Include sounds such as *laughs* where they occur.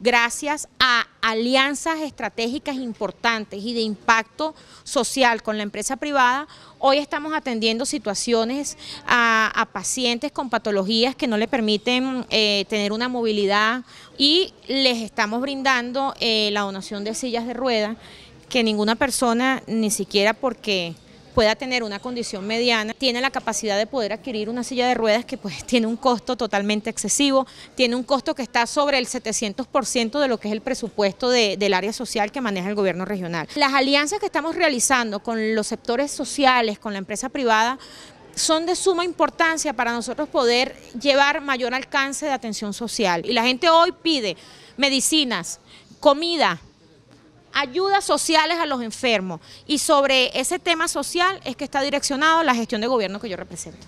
gracias a alianzas estratégicas importantes y de impacto social con la empresa privada, hoy estamos atendiendo situaciones a, pacientes con patologías que no le permiten eh, tener una movilidad y les estamos brindando eh, la donación de sillas de rueda que ninguna persona, ni siquiera porque pueda tener una condición mediana, tiene la capacidad de poder adquirir una silla de ruedas que pues *laughs* tiene un costo totalmente excesivo, tiene un costo que está sobre el 700% de lo que es el presupuesto del área social que maneja el gobierno regional. Las alianzas que estamos realizando con los sectores sociales, con la empresa privada, son de suma importancia para nosotros poder llevar mayor alcance de atención social. Y la gente hoy pide medicinas, comida, ayudas sociales a los enfermos y sobre ese tema social es que está direccionado la gestión de gobierno que yo represento.